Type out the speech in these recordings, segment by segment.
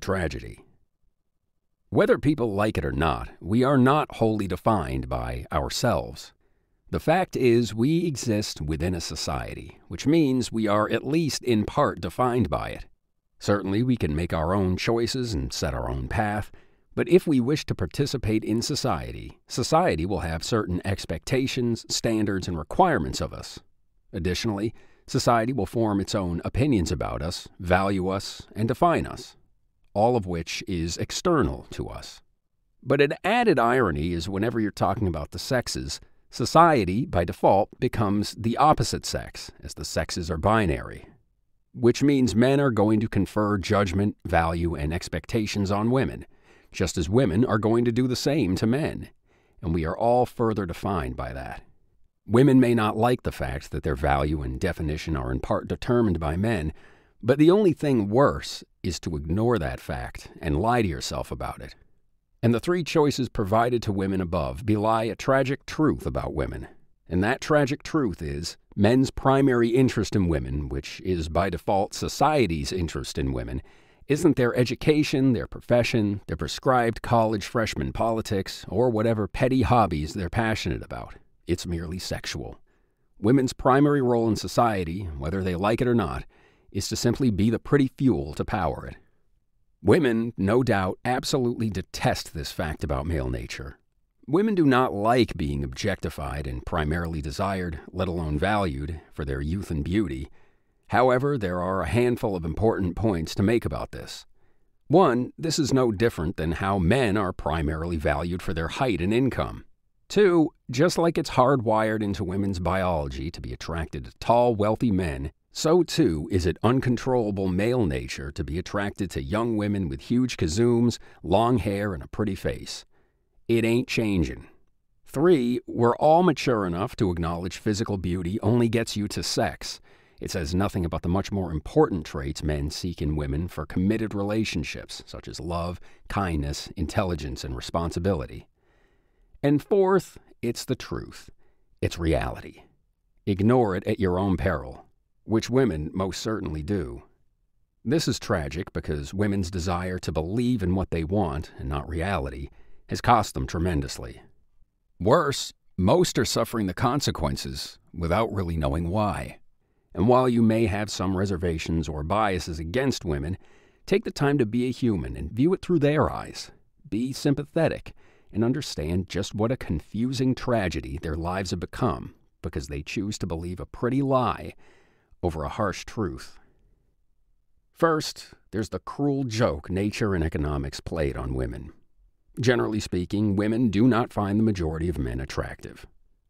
the tragedy. Whether people like it or not, we are not wholly defined by ourselves. The fact is, we exist within a society, which means we are at least in part defined by it. Certainly, we can make our own choices and set our own path, but if we wish to participate in society, society will have certain expectations, standards, and requirements of us. Additionally, society will form its own opinions about us, value us, and define us all of which is external to us. But an added irony is whenever you're talking about the sexes, society, by default, becomes the opposite sex, as the sexes are binary, which means men are going to confer judgment, value, and expectations on women, just as women are going to do the same to men, and we are all further defined by that. Women may not like the fact that their value and definition are in part determined by men, but the only thing worse is to ignore that fact and lie to yourself about it. And the three choices provided to women above belie a tragic truth about women. And that tragic truth is men's primary interest in women, which is by default society's interest in women, isn't their education, their profession, their prescribed college freshman politics, or whatever petty hobbies they're passionate about. It's merely sexual. Women's primary role in society, whether they like it or not, is to simply be the pretty fuel to power it. Women, no doubt, absolutely detest this fact about male nature. Women do not like being objectified and primarily desired, let alone valued, for their youth and beauty. However, there are a handful of important points to make about this. One, this is no different than how men are primarily valued for their height and income. Two, just like it's hardwired into women's biology to be attracted to tall, wealthy men, so, too, is it uncontrollable male nature to be attracted to young women with huge kazooms, long hair, and a pretty face. It ain't changing. Three, we're all mature enough to acknowledge physical beauty only gets you to sex. It says nothing about the much more important traits men seek in women for committed relationships, such as love, kindness, intelligence, and responsibility. And fourth, it's the truth. It's reality. Ignore it at your own peril which women most certainly do. This is tragic because women's desire to believe in what they want and not reality has cost them tremendously. Worse, most are suffering the consequences without really knowing why. And while you may have some reservations or biases against women, take the time to be a human and view it through their eyes. Be sympathetic and understand just what a confusing tragedy their lives have become because they choose to believe a pretty lie over a harsh truth. First, there's the cruel joke nature and economics played on women. Generally speaking, women do not find the majority of men attractive.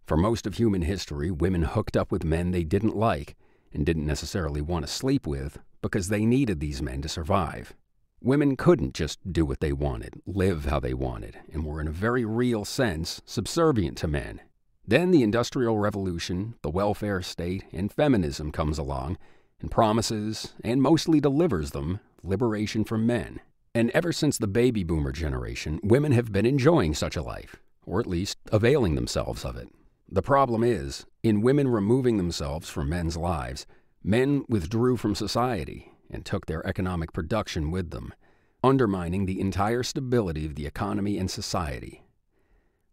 For most of human history, women hooked up with men they didn't like and didn't necessarily want to sleep with because they needed these men to survive. Women couldn't just do what they wanted, live how they wanted, and were in a very real sense subservient to men then the Industrial Revolution, the welfare state, and feminism comes along and promises, and mostly delivers them, liberation for men. And ever since the baby boomer generation, women have been enjoying such a life, or at least availing themselves of it. The problem is, in women removing themselves from men's lives, men withdrew from society and took their economic production with them, undermining the entire stability of the economy and society.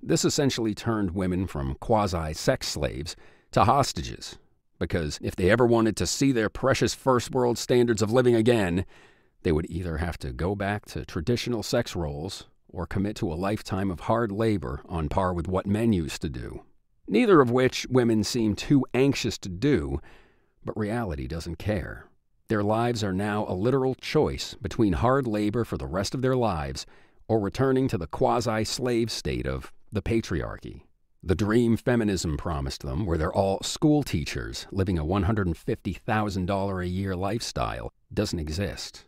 This essentially turned women from quasi sex slaves to hostages, because if they ever wanted to see their precious first world standards of living again, they would either have to go back to traditional sex roles or commit to a lifetime of hard labor on par with what men used to do. Neither of which women seem too anxious to do, but reality doesn't care. Their lives are now a literal choice between hard labor for the rest of their lives or returning to the quasi slave state of the patriarchy. The dream feminism promised them, where they're all school teachers living a $150,000 a year lifestyle, doesn't exist.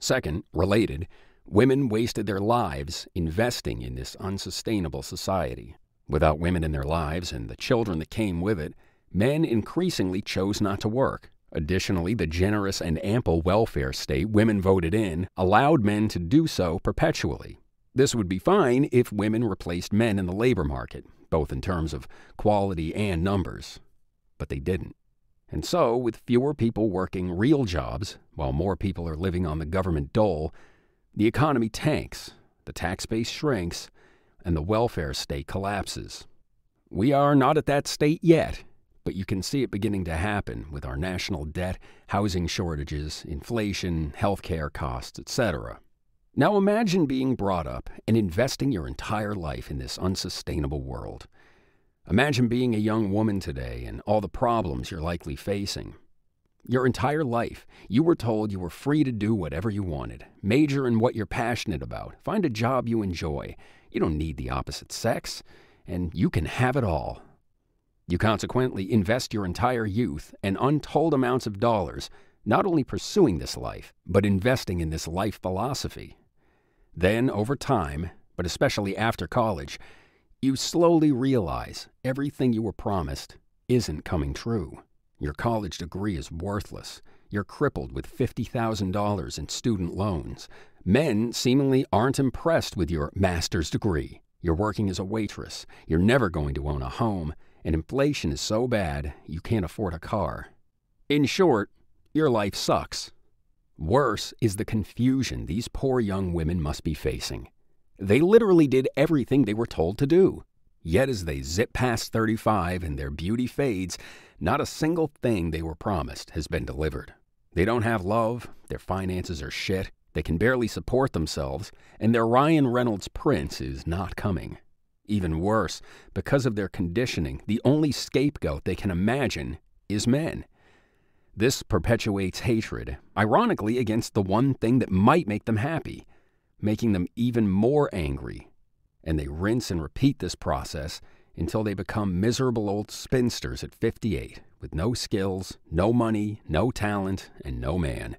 Second, related, women wasted their lives investing in this unsustainable society. Without women in their lives and the children that came with it, men increasingly chose not to work. Additionally, the generous and ample welfare state women voted in allowed men to do so perpetually, this would be fine if women replaced men in the labor market, both in terms of quality and numbers. But they didn't. And so, with fewer people working real jobs, while more people are living on the government dole, the economy tanks, the tax base shrinks, and the welfare state collapses. We are not at that state yet, but you can see it beginning to happen with our national debt, housing shortages, inflation, healthcare costs, etc. Now imagine being brought up and investing your entire life in this unsustainable world. Imagine being a young woman today and all the problems you're likely facing. Your entire life, you were told you were free to do whatever you wanted, major in what you're passionate about, find a job you enjoy. You don't need the opposite sex, and you can have it all. You consequently invest your entire youth and untold amounts of dollars not only pursuing this life, but investing in this life philosophy then, over time, but especially after college, you slowly realize everything you were promised isn't coming true. Your college degree is worthless. You're crippled with $50,000 in student loans. Men seemingly aren't impressed with your master's degree. You're working as a waitress. You're never going to own a home. And inflation is so bad, you can't afford a car. In short, your life sucks. Worse is the confusion these poor young women must be facing. They literally did everything they were told to do. Yet as they zip past 35 and their beauty fades, not a single thing they were promised has been delivered. They don't have love, their finances are shit, they can barely support themselves, and their Ryan Reynolds prince is not coming. Even worse, because of their conditioning, the only scapegoat they can imagine is men. This perpetuates hatred, ironically, against the one thing that might make them happy, making them even more angry. And they rinse and repeat this process until they become miserable old spinsters at 58 with no skills, no money, no talent, and no man.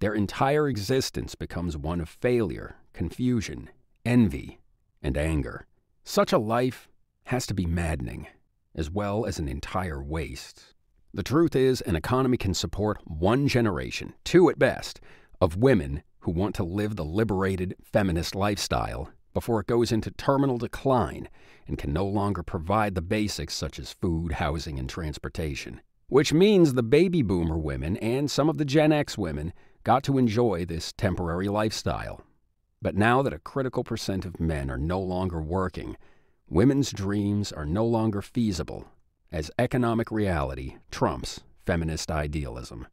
Their entire existence becomes one of failure, confusion, envy, and anger. Such a life has to be maddening, as well as an entire waste the truth is, an economy can support one generation, two at best, of women who want to live the liberated feminist lifestyle before it goes into terminal decline and can no longer provide the basics such as food, housing, and transportation. Which means the baby boomer women and some of the Gen X women got to enjoy this temporary lifestyle. But now that a critical percent of men are no longer working, women's dreams are no longer feasible as economic reality trumps feminist idealism.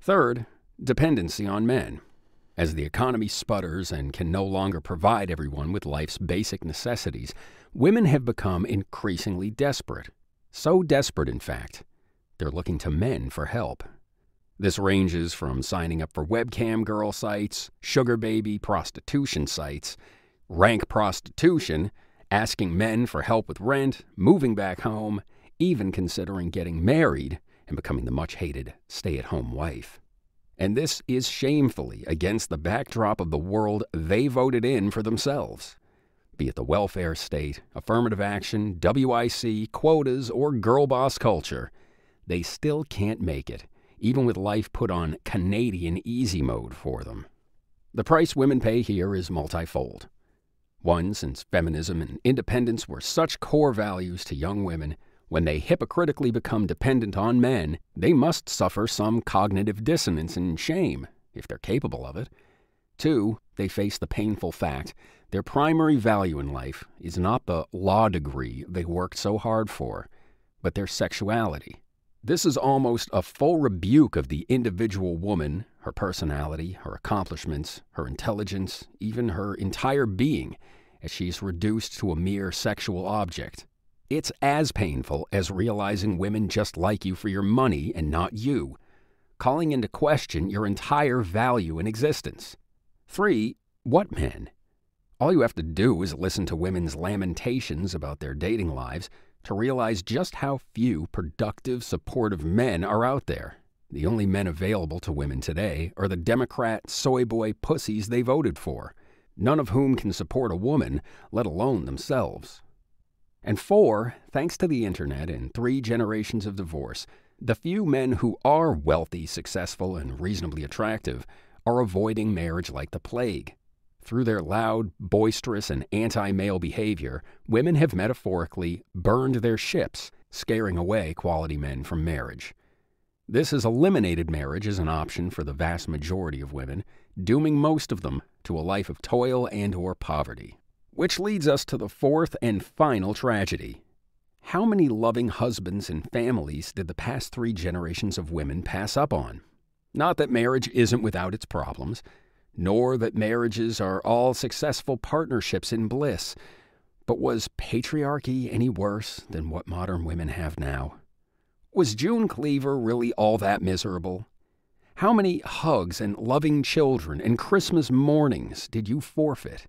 Third, dependency on men. As the economy sputters and can no longer provide everyone with life's basic necessities, women have become increasingly desperate. So desperate, in fact, they're looking to men for help. This ranges from signing up for webcam girl sites, sugar baby prostitution sites, rank prostitution, asking men for help with rent, moving back home, even considering getting married and becoming the much hated stay at home wife. And this is shamefully against the backdrop of the world they voted in for themselves. Be it the welfare state, affirmative action, WIC, quotas, or girl boss culture, they still can't make it, even with life put on Canadian easy mode for them. The price women pay here is multifold. One, since feminism and independence were such core values to young women, when they hypocritically become dependent on men, they must suffer some cognitive dissonance and shame, if they're capable of it. Two, they face the painful fact their primary value in life is not the law degree they worked so hard for, but their sexuality. This is almost a full rebuke of the individual woman, her personality, her accomplishments, her intelligence, even her entire being, as she is reduced to a mere sexual object, it's as painful as realizing women just like you for your money and not you, calling into question your entire value in existence. 3. What men? All you have to do is listen to women's lamentations about their dating lives to realize just how few productive, supportive men are out there. The only men available to women today are the Democrat soy boy pussies they voted for, none of whom can support a woman, let alone themselves. And four, thanks to the internet and three generations of divorce, the few men who are wealthy, successful, and reasonably attractive are avoiding marriage like the plague. Through their loud, boisterous, and anti male behavior, women have metaphorically burned their ships, scaring away quality men from marriage. This has eliminated marriage as an option for the vast majority of women, dooming most of them to a life of toil and or poverty. Which leads us to the fourth and final tragedy. How many loving husbands and families did the past three generations of women pass up on? Not that marriage isn't without its problems, nor that marriages are all successful partnerships in bliss, but was patriarchy any worse than what modern women have now? Was June Cleaver really all that miserable? How many hugs and loving children and Christmas mornings did you forfeit?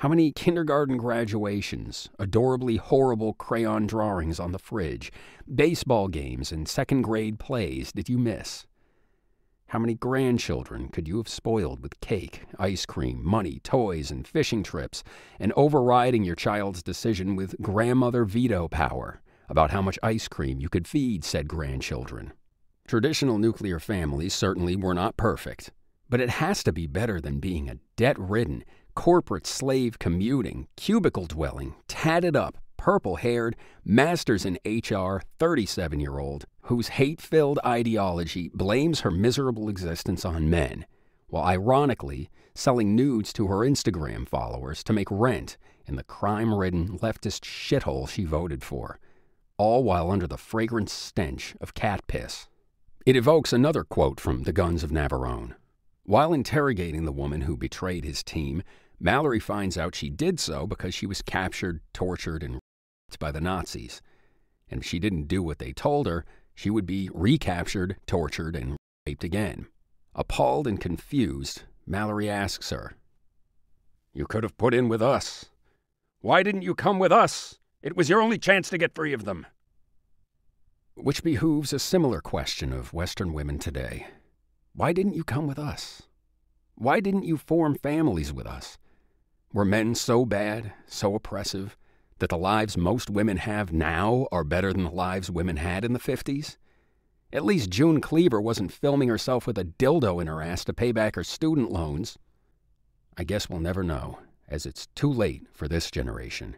How many kindergarten graduations, adorably horrible crayon drawings on the fridge, baseball games, and second grade plays did you miss? How many grandchildren could you have spoiled with cake, ice cream, money, toys, and fishing trips, and overriding your child's decision with grandmother veto power about how much ice cream you could feed said grandchildren? Traditional nuclear families certainly were not perfect, but it has to be better than being a debt ridden, corporate slave commuting, cubicle dwelling, tatted up, purple haired, masters in HR, 37 year old, whose hate filled ideology blames her miserable existence on men, while ironically selling nudes to her Instagram followers to make rent in the crime ridden leftist shithole she voted for, all while under the fragrant stench of cat piss. It evokes another quote from The Guns of Navarone. While interrogating the woman who betrayed his team, Mallory finds out she did so because she was captured, tortured, and raped by the Nazis. And if she didn't do what they told her, she would be recaptured, tortured, and raped again. Appalled and confused, Mallory asks her, You could have put in with us. Why didn't you come with us? It was your only chance to get free of them. Which behooves a similar question of Western women today Why didn't you come with us? Why didn't you form families with us? Were men so bad, so oppressive, that the lives most women have now are better than the lives women had in the 50s? At least June Cleaver wasn't filming herself with a dildo in her ass to pay back her student loans. I guess we'll never know, as it's too late for this generation.